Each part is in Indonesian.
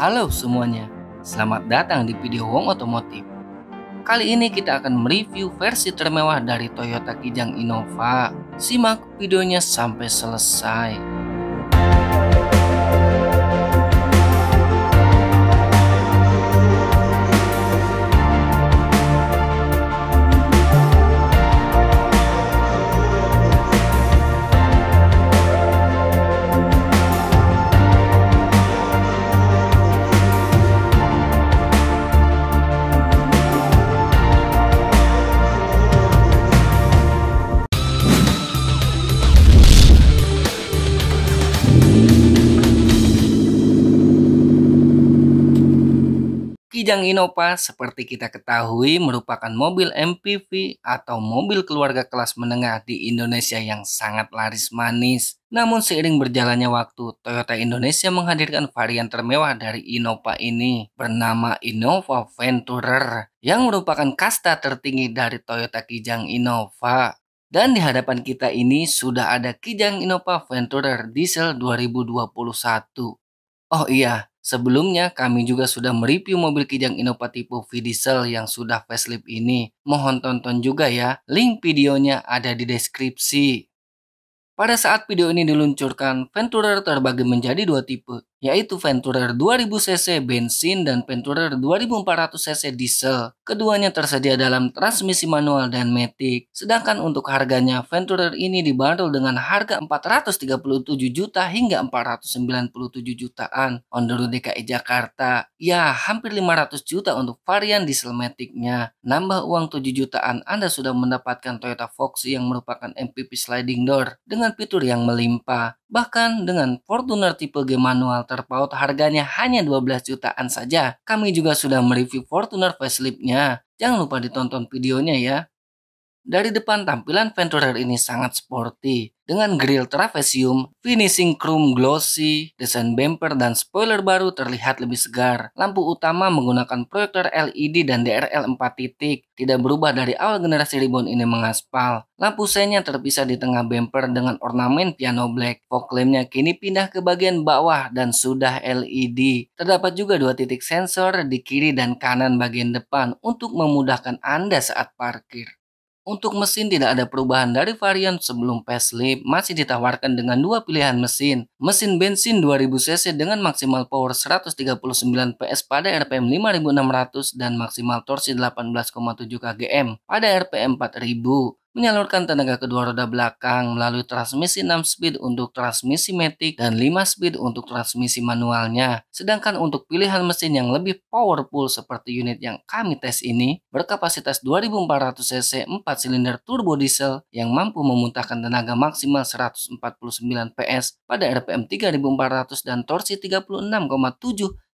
Halo semuanya, selamat datang di video Wong Otomotif. Kali ini kita akan mereview versi termewah dari Toyota Kijang Innova. Simak videonya sampai selesai. Kijang Innova seperti kita ketahui merupakan mobil MPV atau mobil keluarga kelas menengah di Indonesia yang sangat laris manis. Namun seiring berjalannya waktu, Toyota Indonesia menghadirkan varian termewah dari Innova ini bernama Innova Venturer yang merupakan kasta tertinggi dari Toyota Kijang Innova. Dan di hadapan kita ini sudah ada Kijang Innova Venturer Diesel 2021. Oh iya, Sebelumnya, kami juga sudah mereview mobil Kijang Innova tipe V-Diesel yang sudah facelift ini. Mohon tonton juga ya, link videonya ada di deskripsi. Pada saat video ini diluncurkan, Venturer terbagi menjadi dua tipe, yaitu Venturer 2000cc bensin dan Venturer 2400cc diesel. Keduanya tersedia dalam transmisi manual dan matic. Sedangkan untuk harganya, Venturer ini dibanderol dengan harga 437 juta hingga 497 jutaan on the road DKI Jakarta. Ya, hampir 500 juta untuk varian diesel maticnya. Nambah uang 7 jutaan, Anda sudah mendapatkan Toyota Fox yang merupakan MPV sliding door dengan fitur yang melimpah. Bahkan dengan Fortuner tipe G manual terpaut harganya hanya 12 jutaan saja. Kami juga sudah mereview Fortuner facelift-nya. Jangan lupa ditonton videonya ya. Dari depan tampilan Venturer ini sangat sporty, dengan grill trapezium, finishing chrome glossy, desain bumper dan spoiler baru terlihat lebih segar. Lampu utama menggunakan proyektor LED dan DRL 4 titik, tidak berubah dari awal generasi Ribbon ini mengaspal. Lampu senya terpisah di tengah bumper dengan ornamen piano black. Fog lampnya kini pindah ke bagian bawah dan sudah LED. Terdapat juga dua titik sensor di kiri dan kanan bagian depan untuk memudahkan Anda saat parkir. Untuk mesin tidak ada perubahan dari varian sebelum facelift, masih ditawarkan dengan dua pilihan mesin. Mesin bensin 2000 cc dengan maksimal power 139 PS pada RPM 5600 dan maksimal torsi 18,7 kgm pada RPM 4000 menyalurkan tenaga kedua roda belakang melalui transmisi 6 speed untuk transmisi matic dan 5 speed untuk transmisi manualnya. Sedangkan untuk pilihan mesin yang lebih powerful seperti unit yang kami tes ini berkapasitas 2400 cc 4 silinder turbo diesel yang mampu memuntahkan tenaga maksimal 149 PS pada RPM 3400 dan torsi 36,7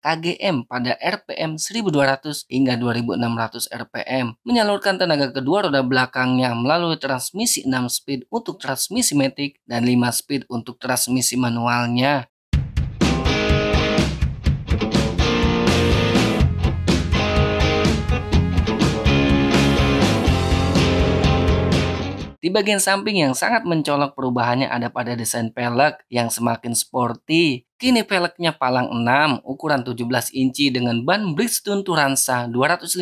KGM pada RPM 1200 hingga 2600 RPM, menyalurkan tenaga kedua roda belakangnya melalui transmisi 6 speed untuk transmisi matic dan 5 speed untuk transmisi manualnya. Di bagian samping yang sangat mencolok perubahannya ada pada desain pelek yang semakin sporty, Kini peleknya palang 6 ukuran 17 inci dengan ban Bridgestone Turansa 215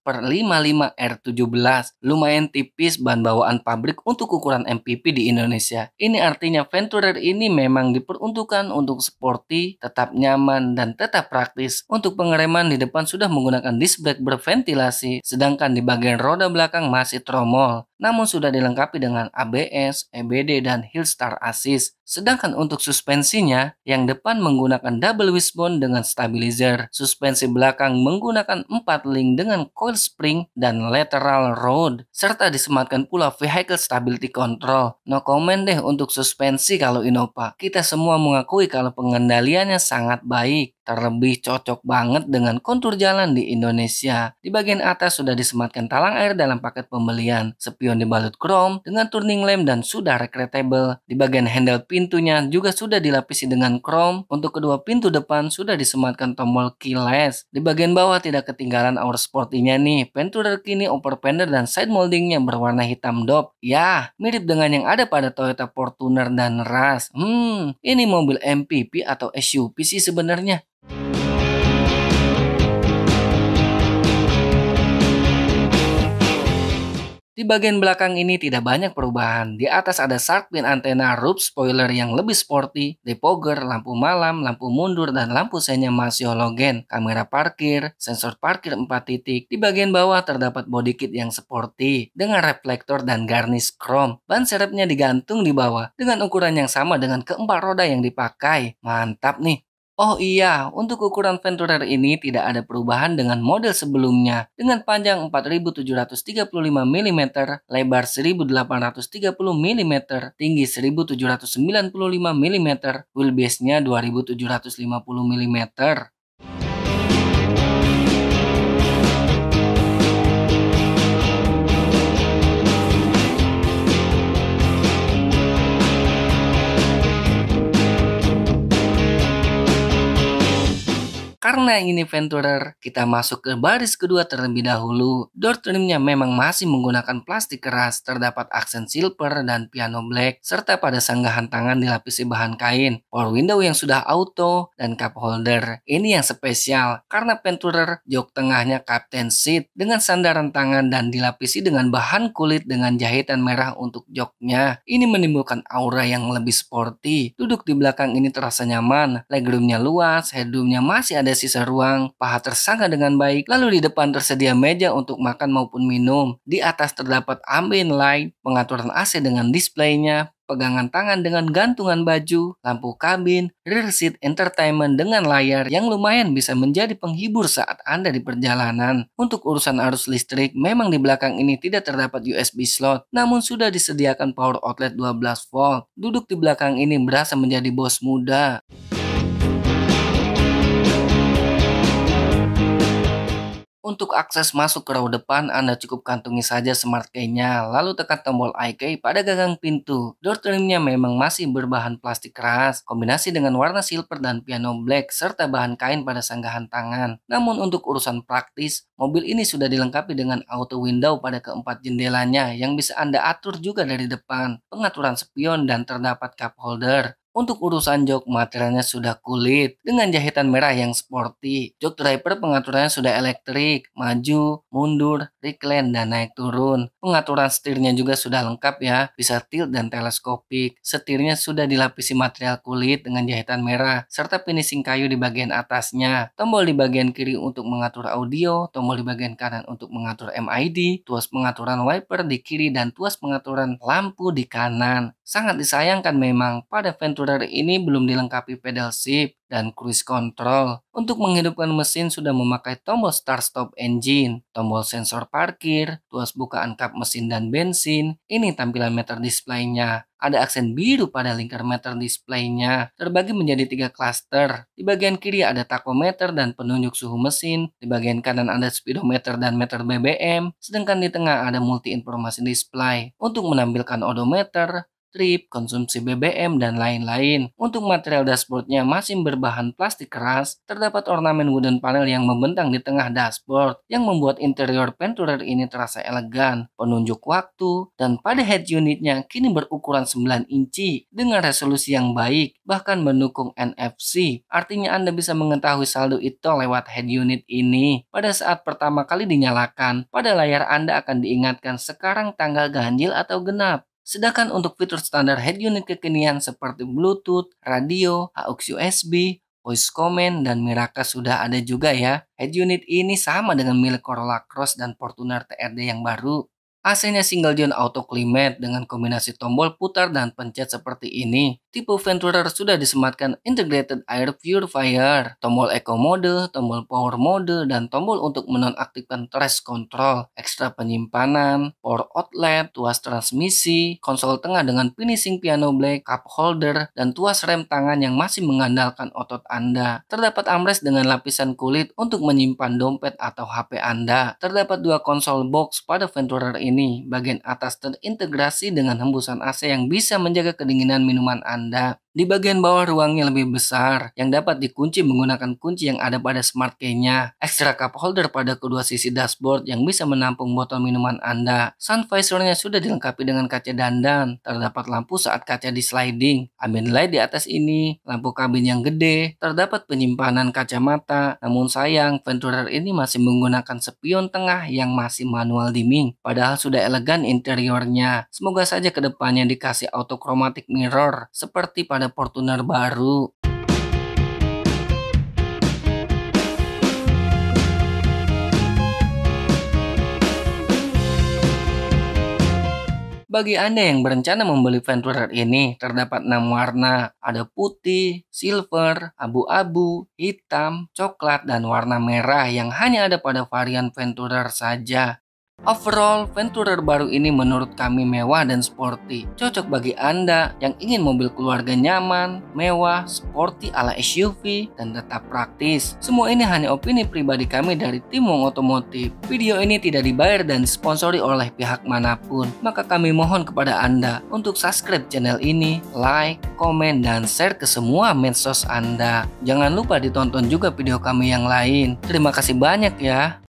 per 55 R17. Lumayan tipis ban bawaan pabrik untuk ukuran MPP di Indonesia. Ini artinya Venturer ini memang diperuntukkan untuk sporty, tetap nyaman, dan tetap praktis. Untuk pengereman di depan sudah menggunakan disc brake berventilasi, sedangkan di bagian roda belakang masih tromol. Namun sudah dilengkapi dengan ABS, EBD, dan Hillstar Assist. Sedangkan untuk suspensinya, yang depan menggunakan double wishbone dengan stabilizer, suspensi belakang menggunakan 4 link dengan coil spring dan lateral rod, serta disematkan pula vehicle stability control. No comment deh untuk suspensi kalau Innova. Kita semua mengakui kalau pengendaliannya sangat baik terlebih cocok banget dengan kontur jalan di Indonesia. Di bagian atas sudah disematkan talang air dalam paket pembelian, spion dibalut krom dengan turning lamp dan sudah retractable. Di bagian handle pintunya juga sudah dilapisi dengan krom. Untuk kedua pintu depan sudah disematkan tombol keyless. Di bagian bawah tidak ketinggalan our sportinya nih, pintu terkini upper fender dan side moldingnya berwarna hitam dop. Ya, mirip dengan yang ada pada Toyota Fortuner dan Rush. Hmm, ini mobil MPV atau SUV sih sebenarnya. Di bagian belakang ini tidak banyak perubahan. Di atas ada shark pin antena roof spoiler yang lebih sporty, depoger, lampu malam, lampu mundur, dan lampu senya masih halogen, kamera parkir, sensor parkir 4 titik. Di bagian bawah terdapat body kit yang sporty dengan reflektor dan garnish chrome. Ban serepnya digantung di bawah dengan ukuran yang sama dengan keempat roda yang dipakai. Mantap nih. Oh iya, untuk ukuran Venturer ini tidak ada perubahan dengan model sebelumnya dengan panjang 4735 mm, lebar 1830 mm, tinggi 1795 mm, wheelbase-nya 2750 mm. Karena ini Venturer, kita masuk ke baris kedua terlebih dahulu. Door trimnya memang masih menggunakan plastik keras, terdapat aksen silver dan piano black, serta pada sanggahan tangan dilapisi bahan kain. Power window yang sudah auto, dan cup holder. Ini yang spesial, karena Venturer jok tengahnya captain seat dengan sandaran tangan dan dilapisi dengan bahan kulit dengan jahitan merah untuk joknya. Ini menimbulkan aura yang lebih sporty. Duduk di belakang ini terasa nyaman, legroomnya luas, headroomnya masih ada sisa ruang paha tersangka dengan baik, lalu di depan tersedia meja untuk makan maupun minum. Di atas terdapat ambient light, pengaturan AC dengan displaynya, pegangan tangan dengan gantungan baju, lampu kabin, rear seat entertainment dengan layar yang lumayan bisa menjadi penghibur saat Anda di perjalanan. Untuk urusan arus listrik, memang di belakang ini tidak terdapat USB slot, namun sudah disediakan power outlet 12 volt. Duduk di belakang ini berasa menjadi bos muda. Untuk akses masuk ke row depan, Anda cukup kantungi saja smart key-nya, lalu tekan tombol IK pada gagang pintu. Door trimnya memang masih berbahan plastik keras, kombinasi dengan warna silver dan piano black, serta bahan kain pada sanggahan tangan. Namun untuk urusan praktis, mobil ini sudah dilengkapi dengan auto window pada keempat jendelanya yang bisa Anda atur juga dari depan, pengaturan spion, dan terdapat cup holder. Untuk urusan jok materialnya sudah kulit dengan jahitan merah yang sporty. Jok driver pengaturannya sudah elektrik, maju, mundur, recline, dan naik turun. Pengaturan setirnya juga sudah lengkap ya, bisa tilt dan teleskopik. Setirnya sudah dilapisi material kulit dengan jahitan merah, serta finishing kayu di bagian atasnya. Tombol di bagian kiri untuk mengatur audio, tombol di bagian kanan untuk mengatur MID, tuas pengaturan wiper di kiri dan tuas pengaturan lampu di kanan. Sangat disayangkan memang pada Venturer ini belum dilengkapi pedal shift dan cruise control. Untuk menghidupkan mesin sudah memakai tombol start stop engine, tombol sensor parkir, tuas bukaan kap mesin dan bensin. Ini tampilan meter displaynya. Ada aksen biru pada lingkar meter displaynya, terbagi menjadi tiga klaster. Di bagian kiri ada takometer dan penunjuk suhu mesin, di bagian kanan ada speedometer dan meter BBM, sedangkan di tengah ada multi informasi display. Untuk menampilkan odometer, Trip, konsumsi BBM, dan lain-lain. Untuk material dashboardnya masih berbahan plastik keras, terdapat ornamen wooden panel yang membentang di tengah dashboard yang membuat interior Venturer ini terasa elegan, penunjuk waktu, dan pada head unitnya kini berukuran 9 inci dengan resolusi yang baik, bahkan mendukung NFC. Artinya Anda bisa mengetahui saldo itu lewat head unit ini. Pada saat pertama kali dinyalakan, pada layar Anda akan diingatkan sekarang tanggal ganjil atau genap. Sedangkan untuk fitur standar head unit kekinian seperti Bluetooth, radio, AUX USB, voice command, dan Miraka sudah ada juga ya. Head unit ini sama dengan milik Corolla Cross dan Fortuner TRD yang baru. AC-nya single zone auto climate dengan kombinasi tombol putar dan pencet seperti ini tipe Venturer sudah disematkan integrated air purifier, tombol eco mode, tombol power mode, dan tombol untuk menonaktifkan trash control, ekstra penyimpanan, power outlet, tuas transmisi, konsol tengah dengan finishing piano black, cup holder, dan tuas rem tangan yang masih mengandalkan otot Anda. Terdapat armrest dengan lapisan kulit untuk menyimpan dompet atau HP Anda. Terdapat dua konsol box pada Venturer ini, bagian atas terintegrasi dengan hembusan AC yang bisa menjaga kedinginan minuman Anda that. Di bagian bawah ruangnya lebih besar yang dapat dikunci menggunakan kunci yang ada pada smart key-nya. Extra cup holder pada kedua sisi dashboard yang bisa menampung botol minuman Anda. Sun visornya sudah dilengkapi dengan kaca dandan. Terdapat lampu saat kaca di sliding. Ambient light di atas ini, lampu kabin yang gede, terdapat penyimpanan kacamata. Namun sayang, Venturer ini masih menggunakan spion tengah yang masih manual dimming. Padahal sudah elegan interiornya. Semoga saja kedepannya dikasih autochromatic mirror seperti pada ada Fortuner baru. Bagi Anda yang berencana membeli Venturer ini, terdapat 6 warna. Ada putih, silver, abu-abu, hitam, coklat, dan warna merah yang hanya ada pada varian Venturer saja. Overall, Venturer baru ini menurut kami mewah dan sporty. Cocok bagi Anda yang ingin mobil keluarga nyaman, mewah, sporty ala SUV, dan tetap praktis. Semua ini hanya opini pribadi kami dari tim Wong Otomotif. Video ini tidak dibayar dan disponsori oleh pihak manapun. Maka kami mohon kepada Anda untuk subscribe channel ini, like, komen, dan share ke semua medsos Anda. Jangan lupa ditonton juga video kami yang lain. Terima kasih banyak ya.